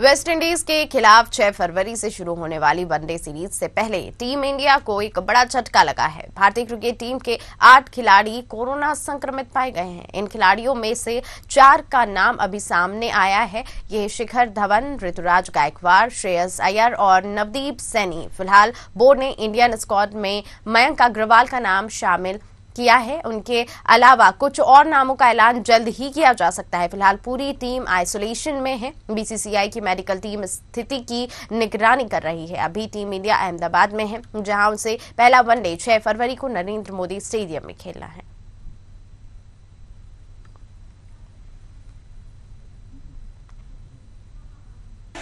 West Indies के खिलाफ 6 फरवरी से शुरू होने वाली वनडे सीरीज से पहले टीम इंडिया को एक बड़ा झटका लगा है भारतीय क्रिकेट टीम के आठ खिलाड़ी कोरोना संक्रमित पाए गए हैं इन खिलाड़ियों में से चार का नाम अभी सामने आया है ये शिखर धवन ऋतुराज गायकवाड़ श्रेयस अय्यर और नवदीप सैनी फिलहाल बोर्ड ने इंडियन स्क्वाड में मयंक अग्रवाल का नाम शामिल किया है उनके अलावा कुछ और नामों का ऐलान जल्द ही किया जा सकता है फिलहाल पूरी टीम आइसोलेशन में है बीसीसीआई की मेडिकल टीम स्थिति की निगरानी कर रही है अभी टीम इंडिया अहमदाबाद में है जहां उसे पहला वनडे छह फरवरी को नरेंद्र मोदी स्टेडियम में खेलना है